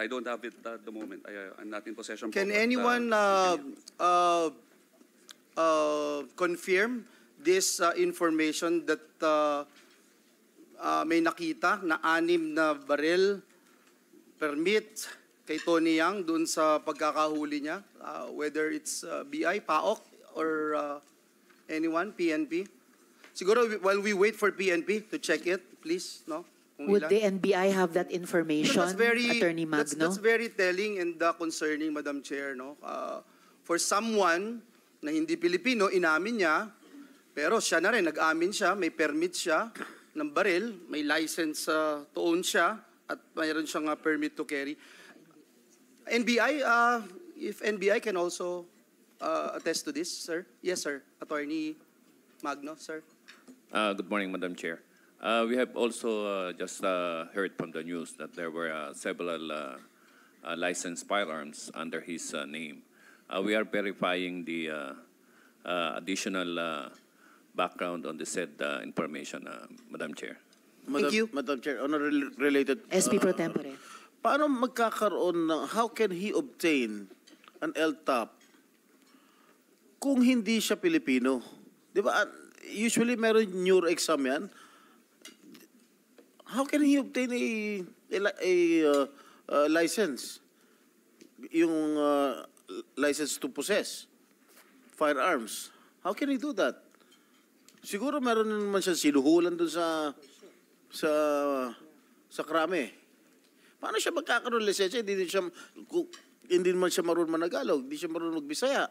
I don't have it at the moment. I, uh, I'm not in possession. Can but, uh, anyone uh, uh, uh, confirm this uh, information that uh, uh, may nakita na anim na barrel permit kay Tony Yang doon sa pagkakahuli niya? Uh, whether it's uh, BI, PAOK, or uh, anyone, PNP? Siguro while we wait for PNP to check it, please, no? Kung Would the NBI have that information, that's very, Attorney Magno? That's, that's very telling and uh, concerning, Madam Chair. No? Uh, for someone na hindi Pilipino, inamin niya, pero siya na rin, nag-amin siya, may permit siya ng baril, may license uh, to own siya, at mayroon siyang uh, permit to carry. NBI, uh, if NBI can also uh, attest to this, sir. Yes, sir. Attorney Magno, sir. Uh, good morning, Madam Chair. Uh, we have also uh, just uh, heard from the news that there were uh, several uh, uh, licensed firearms under his name. Uh, we are verifying the uh, additional background on the said information, Madam Chair. Madam, Thank you. Madam Chair, on a re related... SP Pro Tempore. Paano magkakaroon ng... How can he obtain an LTAP kung hindi siya Pilipino? Di ba? Usually meron neuro exam yan How can he obtain a, a, a uh, uh, license? Yung uh, license to possess firearms. How can he do that? Siguro meron naman siya siluhulan doon sa sa sa krame. Paano siya magkakaroon lisensya? Hindi din siya hindi naman siya marunong managalaw, hindi siya marunong magbisaya.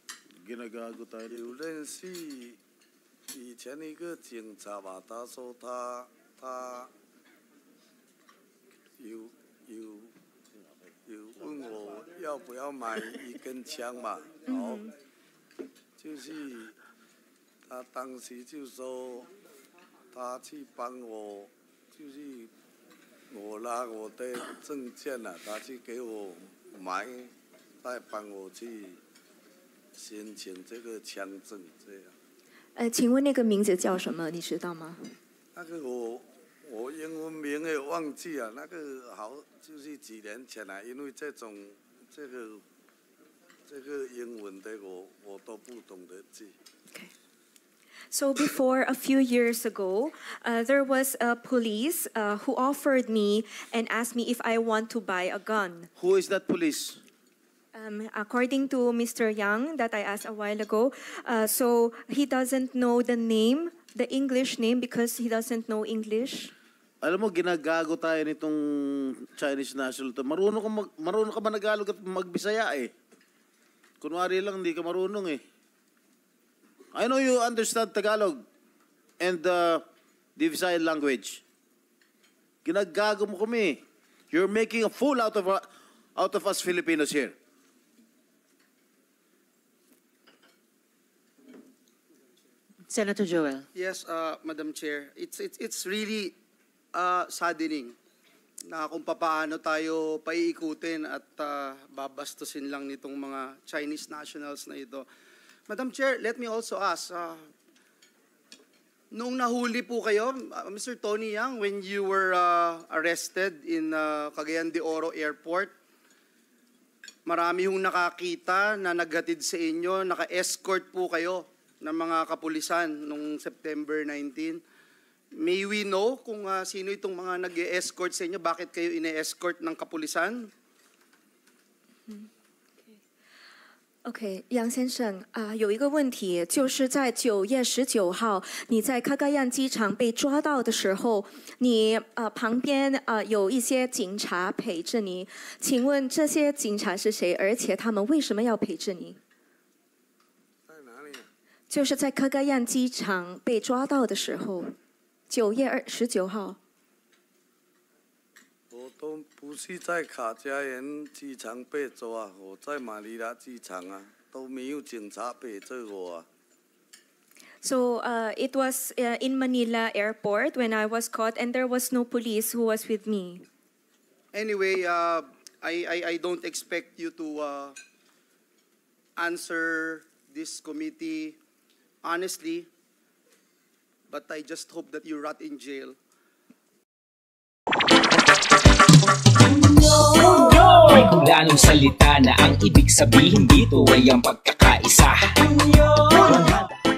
个有认识，以前一个警察吧，他说他他有有有问我要不要买一根枪嘛，然后就是他当时就说他去帮我，就是我拿我的证件了，他去给我买，再帮我去。申请这个枪证这样。呃，请问那个名字叫什么？你知道吗？那个我我英文名也忘记了，那个好就是几年前啦，因为这种这个这个英文的我我都不懂得记。Okay, so before a few years ago, uh, there was a police uh who offered me and asked me if I want to buy a gun. Who is that police? Um, according to Mr. Yang, that I asked a while ago, uh, so he doesn't know the name, the English name, because he doesn't know English. Alam mo, ginagago tayo nitong Chinese national to. Marunong ka, mag, marunong ka ba Tagalog at magbisaya eh? Kunwari lang, hindi ka marunong eh. I know you understand Tagalog and uh, the Visayan language. Ginagago mo kami. Eh. You're making a fool out of, out of us Filipinos here. Senator Joel. Yes, uh, Madam Chair. It's, it's, it's really uh, saddening na kung papaano tayo paiikutin at uh, babastusin lang nitong mga Chinese nationals na ito. Madam Chair, let me also ask, uh, Noong nahuli po kayo, uh, Mr. Tony Yang, when you were uh, arrested in uh, Cagayan de Oro Airport, marami yung nakakita na naghatid sa inyo, naka-escort po kayo ng mga kapulisan nung September 19. May we know kung uh, sino itong mga nag -e escort sa inyo? Bakit kayo ine-escort ng kapulisan? Hmm. OK，杨先生啊、呃，有一个问题，就是在九月十九号，你在卡卡亚机场被抓到的时候，你呃旁边呃有一些警察陪着你，请问这些警察是谁？而且他们为什么要陪着你？就是在卡格亚机场被抓到的时候，九月二十九号。我都不是在卡加延机场被抓，我在马尼拉机场啊，都没有警察陪着我。啊。So, uh, it was in Manila Airport when I was caught, and there was no police who was with me. Anyway, uh, I, I, I don't expect you to, uh, answer this committee. honestly, but I just hope that you rot in jail. May kulanong salita na ang ibig sabihin dito ay ang pagkakaisa.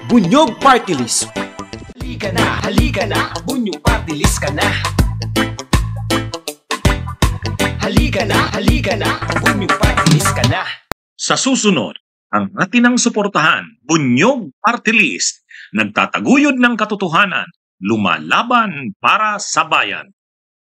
Bunyog Party List Halika na, halika na, bunyog party list ka na. Halika na, halika na, bunyog party list ka na. Sa susunod, ang atinang suportahan, bunyog party list, nagtataguyod ng katotohanan, lumalaban para sa bayan.